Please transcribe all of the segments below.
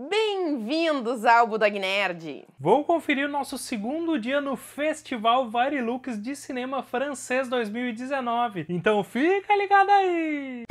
Bem-vindos ao Budog Nerd! Vou conferir nosso segundo dia no Festival Varilux de Cinema Francês 2019. Então fica ligado aí!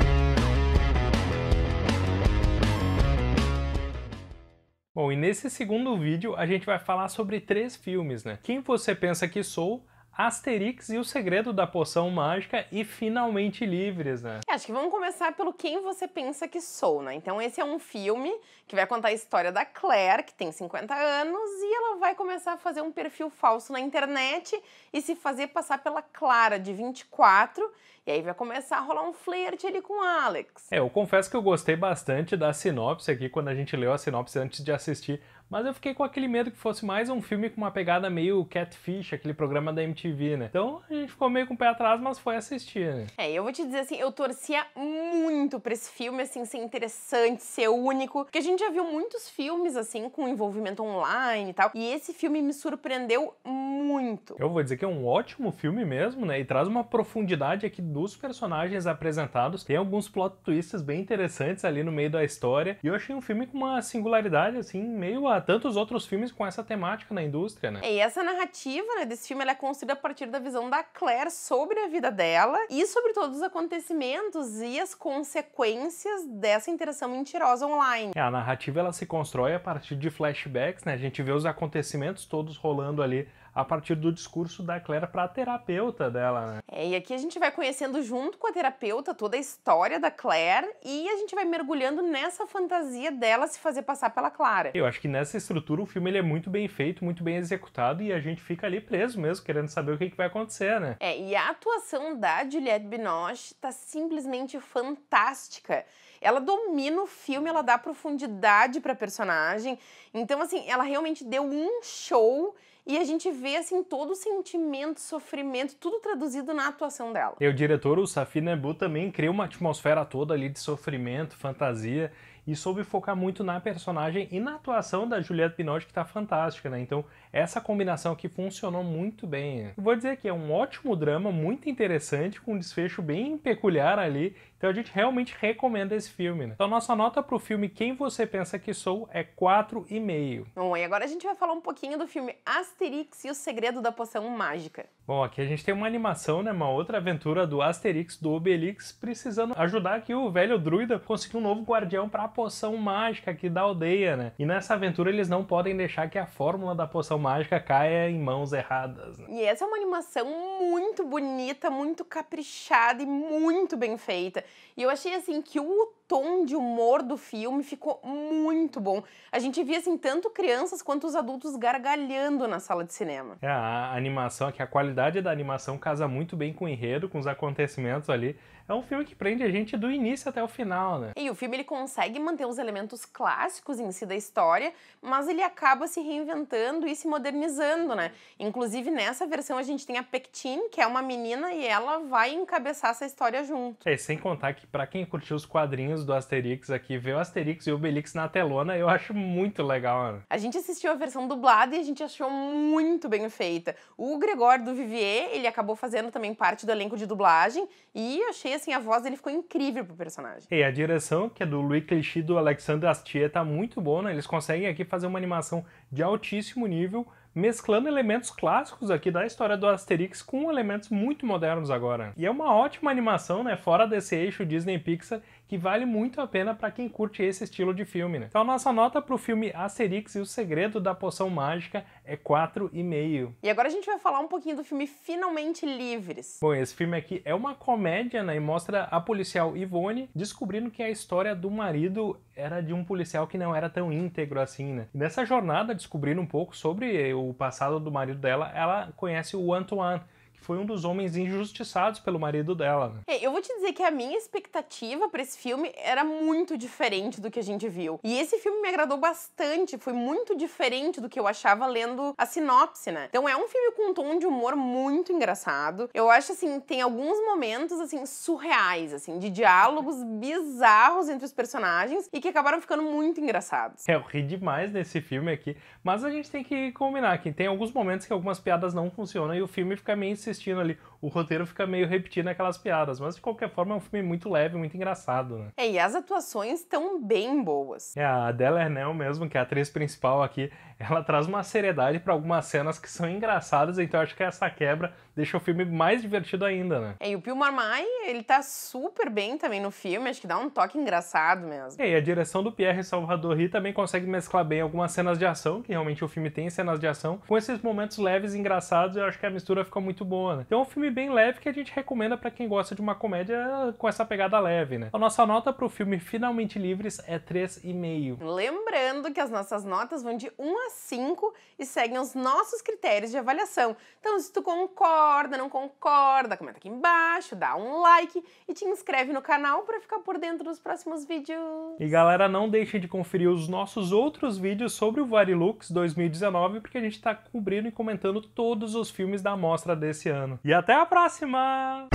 Bom, e nesse segundo vídeo a gente vai falar sobre três filmes, né? Quem você pensa que sou, Asterix e o Segredo da Poção Mágica e finalmente livres, né? É, acho que vamos começar pelo quem você pensa que sou, né? Então esse é um filme que vai contar a história da Claire, que tem 50 anos, e ela vai começar a fazer um perfil falso na internet e se fazer passar pela Clara de 24, e aí vai começar a rolar um flerte ali com o Alex. É, eu confesso que eu gostei bastante da sinopse aqui quando a gente leu a sinopse antes de assistir mas eu fiquei com aquele medo que fosse mais um filme com uma pegada meio Catfish, aquele programa da MTV, né? Então a gente ficou meio com o pé atrás, mas foi assistir, né? É, eu vou te dizer assim, eu torcia muito pra esse filme, assim, ser interessante, ser único. Porque a gente já viu muitos filmes, assim, com envolvimento online e tal. E esse filme me surpreendeu muito. Eu vou dizer que é um ótimo filme mesmo, né? E traz uma profundidade aqui dos personagens apresentados. Tem alguns plot twists bem interessantes ali no meio da história. E eu achei um filme com uma singularidade, assim, meio tantos outros filmes com essa temática na indústria, né? É, e essa narrativa né, desse filme é construída a partir da visão da Claire sobre a vida dela e sobre todos os acontecimentos e as consequências dessa interação mentirosa online. É, a narrativa ela se constrói a partir de flashbacks, né? A gente vê os acontecimentos todos rolando ali a partir do discurso da Claire para a terapeuta dela, né? É, e aqui a gente vai conhecendo junto com a terapeuta toda a história da Claire e a gente vai mergulhando nessa fantasia dela se fazer passar pela Clara. Eu acho que nessa estrutura o filme ele é muito bem feito, muito bem executado e a gente fica ali preso mesmo, querendo saber o que, que vai acontecer, né? É, e a atuação da Juliette Binoche tá simplesmente fantástica. Ela domina o filme, ela dá profundidade para personagem. Então assim, ela realmente deu um show e a gente vê, assim, todo o sentimento, sofrimento, tudo traduzido na atuação dela. E o diretor, o Safi Nebu, também cria uma atmosfera toda ali de sofrimento, fantasia e soube focar muito na personagem e na atuação da Juliette Binoche, que está fantástica, né? Então, essa combinação aqui funcionou muito bem. Vou dizer que é um ótimo drama, muito interessante, com um desfecho bem peculiar ali. Então, a gente realmente recomenda esse filme, né? Então, nossa nota pro filme Quem Você Pensa Que Sou é 4,5. Bom, e agora a gente vai falar um pouquinho do filme Asterix e o Segredo da Poção Mágica. Bom, aqui a gente tem uma animação, né? Uma outra aventura do Asterix, do Obelix, precisando ajudar aqui o velho druida a conseguir um novo guardião pra poção mágica aqui da aldeia, né? E nessa aventura eles não podem deixar que a fórmula da poção mágica caia em mãos erradas. Né? E essa é uma animação muito bonita, muito caprichada e muito bem feita. E eu achei assim que o tom de humor do filme ficou muito bom. A gente via assim tanto crianças quanto os adultos gargalhando na sala de cinema. É, a animação, que a qualidade da animação casa muito bem com o enredo, com os acontecimentos ali. É um filme que prende a gente do início até o final, né? E o filme ele consegue manter os elementos clássicos em si da história, mas ele acaba se reinventando e se modernizando, né? Inclusive nessa versão a gente tem a Pectin, que é uma menina e ela vai encabeçar essa história junto. É, sem contar que para quem curtiu os quadrinhos quadrinhos do Asterix aqui, ver o Asterix e o Obelix na telona, eu acho muito legal, mano. A gente assistiu a versão dublada e a gente achou muito bem feita. O Gregório do Vivier, ele acabou fazendo também parte do elenco de dublagem e achei, assim, a voz dele ficou incrível pro personagem. E a direção, que é do Louis Clichy do Alexandre Astier, tá muito boa, né? Eles conseguem aqui fazer uma animação de altíssimo nível, mesclando elementos clássicos aqui da história do Asterix com elementos muito modernos agora. E é uma ótima animação, né? Fora desse eixo Disney Pixar, que vale muito a pena para quem curte esse estilo de filme. Né? Então a nossa nota para o filme Asterix e o Segredo da Poção Mágica é 4,5. E agora a gente vai falar um pouquinho do filme Finalmente Livres. Bom, esse filme aqui é uma comédia né, e mostra a policial Ivone descobrindo que a história do marido era de um policial que não era tão íntegro assim, né? nessa jornada, descobrindo um pouco sobre o passado do marido dela, ela conhece o Antoine, que foi um dos homens injustiçados pelo marido dela. Né? eu vou te dizer que a minha expectativa para esse filme era muito diferente do que a gente viu. E esse filme me agradou bastante, foi muito diferente do que eu achava lendo a sinopse, né? Então é um filme com um tom de humor muito engraçado. Eu acho assim, tem alguns momentos assim surreais, assim, de diálogos bizarros entre os personagens e que acabaram ficando muito engraçados. É, eu ri demais nesse filme aqui, mas a gente tem que combinar que tem alguns momentos que algumas piadas não funcionam e o filme fica meio assistindo ali. O roteiro fica meio repetindo aquelas piadas, mas de qualquer forma é um filme muito leve, muito engraçado, né? É, e as atuações estão bem boas. É, a Adela Ernel mesmo, que é a atriz principal aqui, ela traz uma seriedade para algumas cenas que são engraçadas, então acho que essa quebra deixa o filme mais divertido ainda, né? É, e o Pio Mai ele tá super bem também no filme, acho que dá um toque engraçado mesmo. É, e a direção do Pierre Salvador Ri também consegue mesclar bem algumas cenas de ação, que realmente o filme tem cenas de ação, com esses momentos leves e engraçados, eu acho que a mistura fica muito boa boa, né? Então é um filme bem leve que a gente recomenda para quem gosta de uma comédia com essa pegada leve, né? A nossa nota pro filme Finalmente Livres é 3,5. Lembrando que as nossas notas vão de 1 a 5 e seguem os nossos critérios de avaliação. Então, se tu concorda, não concorda, comenta aqui embaixo, dá um like e te inscreve no canal para ficar por dentro dos próximos vídeos. E galera, não deixem de conferir os nossos outros vídeos sobre o Varilux 2019, porque a gente tá cobrindo e comentando todos os filmes da amostra desse ano. E até a próxima!